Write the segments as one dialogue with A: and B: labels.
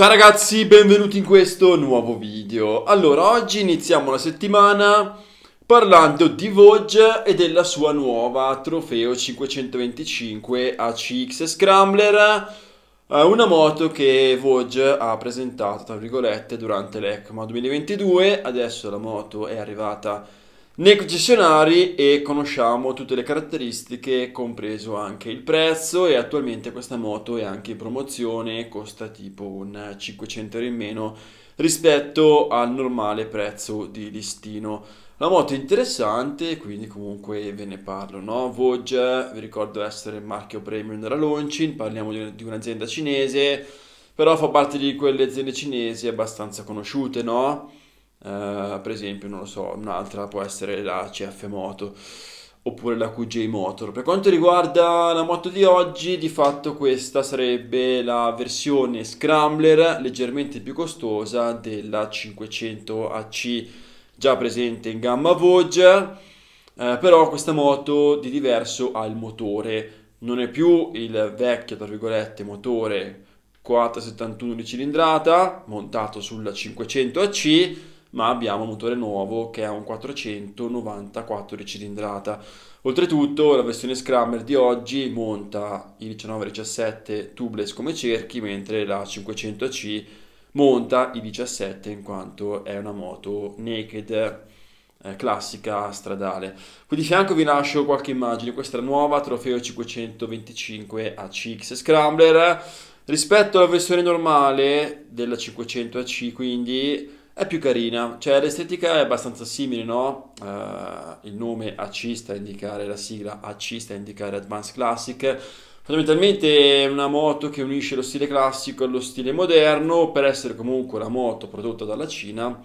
A: Ciao ragazzi, benvenuti in questo nuovo video. Allora, oggi iniziamo la settimana parlando di Vogue e della sua nuova trofeo 525 ACX Scrambler, eh, una moto che Vogue ha presentato, tra virgolette, durante l'ECMA 2022. Adesso la moto è arrivata nei concessionari e conosciamo tutte le caratteristiche, compreso anche il prezzo e attualmente questa moto è anche in promozione, costa tipo un 500 euro in meno rispetto al normale prezzo di listino. La moto è interessante, quindi comunque ve ne parlo, no? Vogue, vi ricordo essere il marchio premium della Launchin, parliamo di un'azienda cinese, però fa parte di quelle aziende cinesi abbastanza conosciute, no? Uh, per esempio, non lo so, un'altra può essere la CF Moto oppure la QJ Motor. Per quanto riguarda la moto di oggi, di fatto questa sarebbe la versione Scrambler leggermente più costosa della 500 AC già presente in gamma Vogue, eh, però questa moto di diverso ha il motore, non è più il vecchio, tra virgolette, motore 471 di cilindrata montato sulla 500 AC, ma abbiamo un motore nuovo che ha un 494 di cilindrata. Oltretutto la versione Scrammer di oggi monta i 19-17 tubeless come cerchi, mentre la 500C monta i 17 in quanto è una moto naked eh, classica stradale qui di fianco vi lascio qualche immagine questa è la nuova trofeo 525 ACX Scrambler rispetto alla versione normale della 500 AC quindi è più carina, cioè l'estetica è abbastanza simile, no? Uh, il nome AC sta a indicare la sigla AC sta a indicare Advanced Classic. Fondamentalmente è una moto che unisce lo stile classico allo stile moderno per essere comunque la moto prodotta dalla Cina,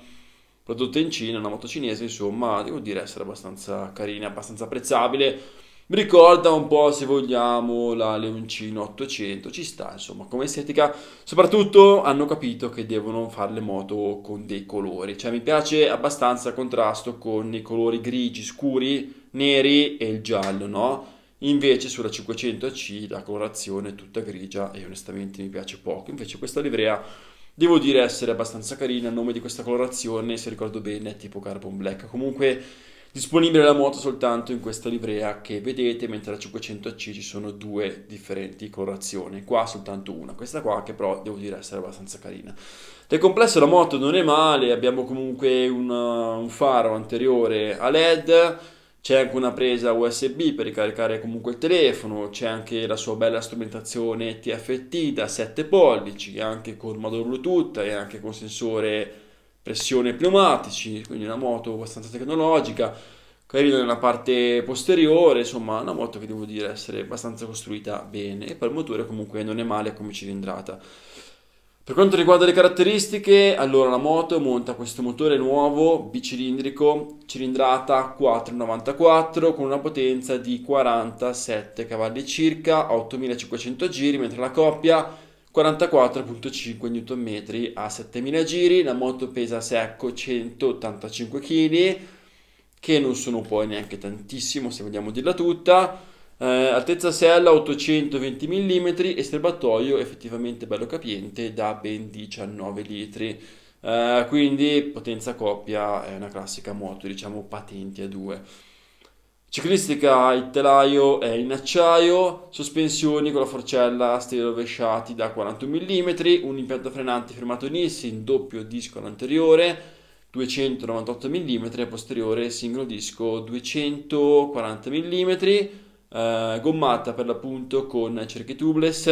A: prodotta in Cina, una moto cinese, insomma, devo dire essere abbastanza carina, abbastanza apprezzabile mi ricorda un po' se vogliamo la Leoncino 800, ci sta insomma come estetica, soprattutto hanno capito che devono fare le moto con dei colori, cioè mi piace abbastanza il contrasto con i colori grigi scuri, neri e il giallo, no? Invece sulla 500C la colorazione è tutta grigia e onestamente mi piace poco, invece questa livrea devo dire essere abbastanza carina, il nome di questa colorazione se ricordo bene è tipo Carbon Black, comunque Disponibile la moto soltanto in questa livrea che vedete, mentre la 500C ci sono due differenti colorazioni, qua soltanto una, questa qua che però devo dire essere abbastanza carina. Del complesso la moto non è male, abbiamo comunque una, uh, un faro anteriore a LED, c'è anche una presa USB per ricaricare comunque il telefono, c'è anche la sua bella strumentazione TFT da 7 pollici, anche con modulo Bluetooth e anche con sensore pressione pneumatici, quindi una moto abbastanza tecnologica, carino nella parte posteriore, insomma una moto che devo dire essere abbastanza costruita bene e poi il motore comunque non è male come cilindrata. Per quanto riguarda le caratteristiche, allora la moto monta questo motore nuovo bicilindrico, cilindrata 494 con una potenza di 47 cavalli circa, 8500 giri, mentre la coppia 44.5 Nm a 7000 giri, la moto pesa secco 185 kg, che non sono poi neanche tantissimo se vogliamo dirla tutta, eh, altezza sella 820 mm e serbatoio effettivamente bello capiente da ben 19 litri. Eh, quindi potenza coppia è una classica moto, diciamo patenti a due. Ciclistica il telaio è in acciaio, sospensioni con la forcella a stile rovesciati da 41 mm, un impianto frenante fermato firmato in doppio disco anteriore 298 mm e posteriore singolo disco 240 mm, eh, gommata per l'appunto con cerchi tubeless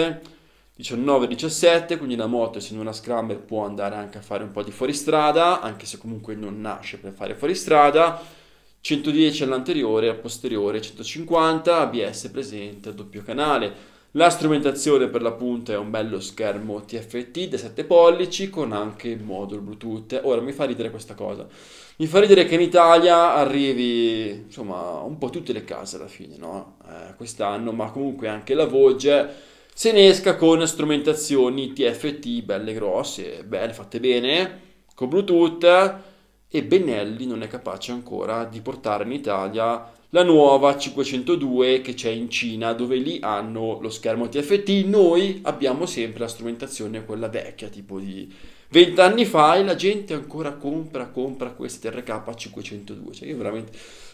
A: 19-17, quindi la moto se non ha scrammer può andare anche a fare un po' di fuoristrada, anche se comunque non nasce per fare fuoristrada 110 all'anteriore, al posteriore 150, ABS presente, doppio canale. La strumentazione per l'appunto è un bello schermo TFT da 7 pollici con anche modulo Bluetooth. Ora mi fa ridere questa cosa. Mi fa ridere che in Italia arrivi, insomma, un po' tutte le case alla fine, no? Eh, quest'anno, ma comunque anche la Vogue se ne esca con strumentazioni TFT belle grosse, belle fatte bene, con Bluetooth e Benelli non è capace ancora di portare in Italia la nuova 502 che c'è in Cina, dove lì hanno lo schermo TFT, noi abbiamo sempre la strumentazione quella vecchia, tipo di 20 anni fa e la gente ancora compra, compra queste RK 502, cioè io veramente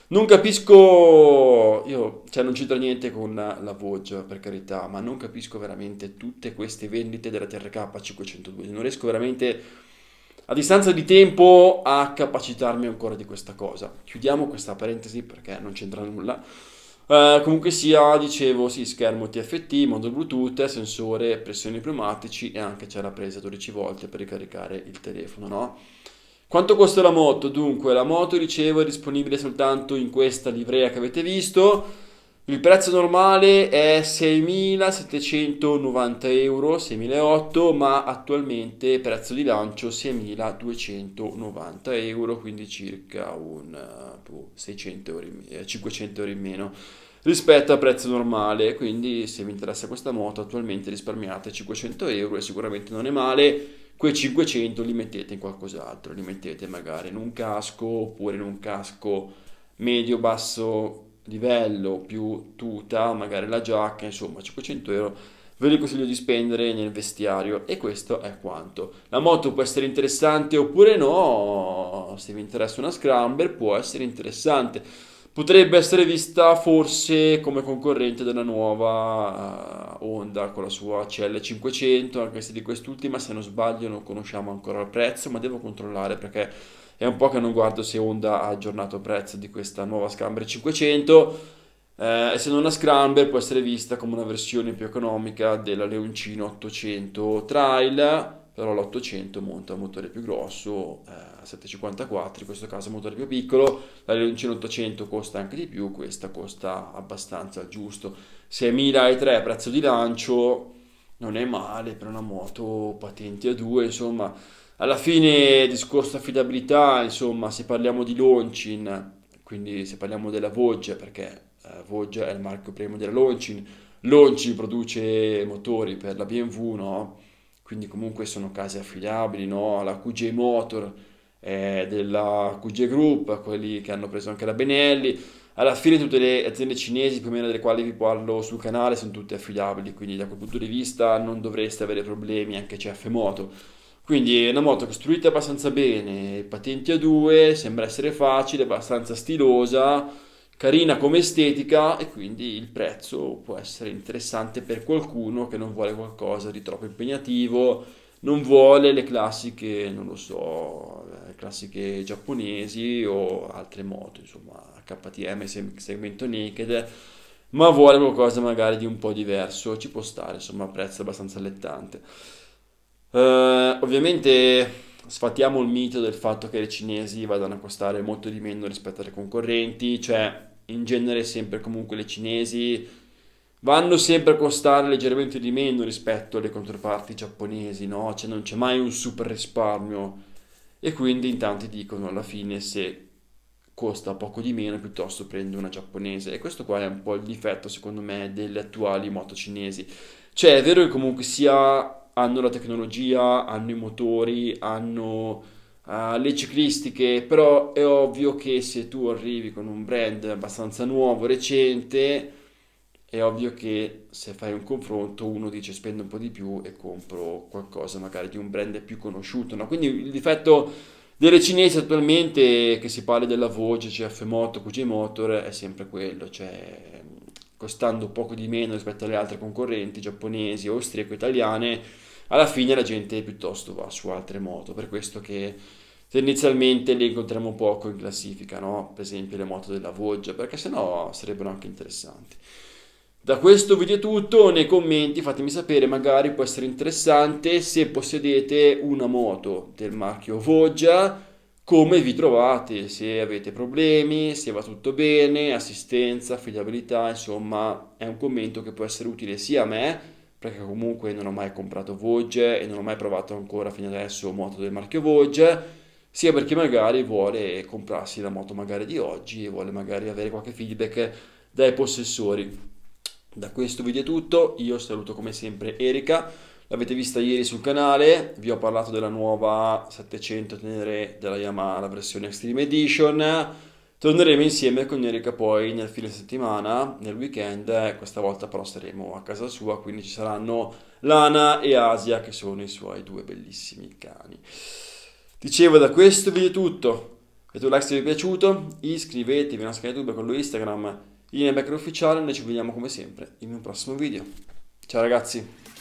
A: non capisco, io, cioè non c'entra niente con la Vogue per carità, ma non capisco veramente tutte queste vendite della TRK 502, non riesco veramente a distanza di tempo a capacitarmi ancora di questa cosa. Chiudiamo questa parentesi perché non c'entra nulla. Uh, comunque sia, dicevo, sì, schermo TFT, mondo Bluetooth, sensore, pressioni pneumatici e anche c'è la presa 12 volte per ricaricare il telefono, no? Quanto costa la moto? Dunque, la moto, dicevo, è disponibile soltanto in questa livrea che avete visto il prezzo normale è 6.790 euro, 6.008, ma attualmente prezzo di lancio 6.290 euro, quindi circa un, eh, boh, 600 euro in, 500 eh, euro in meno rispetto al prezzo normale. Quindi se vi interessa questa moto attualmente risparmiate 500 euro e sicuramente non è male quei 500 li mettete in qualcos'altro, li mettete magari in un casco oppure in un casco medio basso livello, più tuta, magari la giacca, insomma 500 euro ve li consiglio di spendere nel vestiario e questo è quanto. La moto può essere interessante oppure no, se vi interessa una Scrambler può essere interessante potrebbe essere vista forse come concorrente della nuova uh, Honda con la sua CL500, anche se di quest'ultima se non sbaglio non conosciamo ancora il prezzo, ma devo controllare perché è un po' che non guardo se Honda ha aggiornato il prezzo di questa nuova Scamber 500, eh, essendo una Scramber può essere vista come una versione più economica della Leoncino 800 Trail, però l'800 monta un motore più grosso, eh, 754, in questo caso un motore più piccolo, la Leoncino 800 costa anche di più, questa costa abbastanza giusto, 6.300 prezzo di lancio, non è male per una moto patente a 2, insomma, alla fine discorso affidabilità, insomma, se parliamo di Loncin, quindi se parliamo della Voggia, perché eh, Voggia è il marchio premio della Loncin, Loncin produce motori per la BMW, no? quindi comunque sono case affiliabili no? alla QG Motor, eh, della QJ Group, quelli che hanno preso anche la Benelli, alla fine tutte le aziende cinesi più o meno delle quali vi parlo sul canale sono tutte affidabili, quindi da quel punto di vista non dovreste avere problemi anche CF Moto. Quindi è una moto costruita abbastanza bene, patenti a due, sembra essere facile, abbastanza stilosa, carina come estetica e quindi il prezzo può essere interessante per qualcuno che non vuole qualcosa di troppo impegnativo, non vuole le classiche, non lo so, le classiche giapponesi o altre moto, insomma, KTM segmento naked, ma vuole qualcosa magari di un po' diverso, ci può stare, insomma, prezzo abbastanza allettante. Uh, ovviamente sfatiamo il mito del fatto che le cinesi vadano a costare molto di meno rispetto alle concorrenti, cioè in genere sempre comunque le cinesi vanno sempre a costare leggermente di meno rispetto alle controparti giapponesi, no? Cioè non c'è mai un super risparmio e quindi in tanti dicono alla fine se costa poco di meno piuttosto prendo una giapponese e questo qua è un po' il difetto secondo me delle attuali moto cinesi. Cioè è vero che comunque sia hanno la tecnologia, hanno i motori, hanno uh, le ciclistiche, però è ovvio che se tu arrivi con un brand abbastanza nuovo, recente, è ovvio che se fai un confronto uno dice spendo un po' di più e compro qualcosa magari di un brand più conosciuto, no? quindi il difetto delle cinesi attualmente che si parli della Voce, CF Moto, QG Motor è sempre quello, cioè costando poco di meno rispetto alle altre concorrenti giapponesi, austriaco, italiane alla fine la gente piuttosto va su altre moto, per questo che tendenzialmente le incontriamo poco in classifica, no? per esempio le moto della Voggia, perché sennò sarebbero anche interessanti. Da questo video è tutto, nei commenti fatemi sapere, magari può essere interessante se possedete una moto del marchio Voggia, come vi trovate, se avete problemi, se va tutto bene, assistenza, affidabilità, insomma è un commento che può essere utile sia a me perché comunque non ho mai comprato Vogue e non ho mai provato ancora fino adesso moto del marchio Vogue, sia perché magari vuole comprarsi la moto magari di oggi e vuole magari avere qualche feedback dai possessori. Da questo video è tutto, io saluto come sempre Erika, l'avete vista ieri sul canale, vi ho parlato della nuova 700 Tenere della Yamaha, la versione Extreme Edition, Torneremo insieme con Erika poi nel fine settimana, nel weekend, eh, questa volta però saremo a casa sua, quindi ci saranno Lana e Asia che sono i suoi due bellissimi cani. Dicevo da questo video è tutto, se tu like se vi è piaciuto iscrivetevi al nostra canale YouTube con lo Instagram, linea backer ufficiale, noi ci vediamo come sempre in un prossimo video. Ciao ragazzi!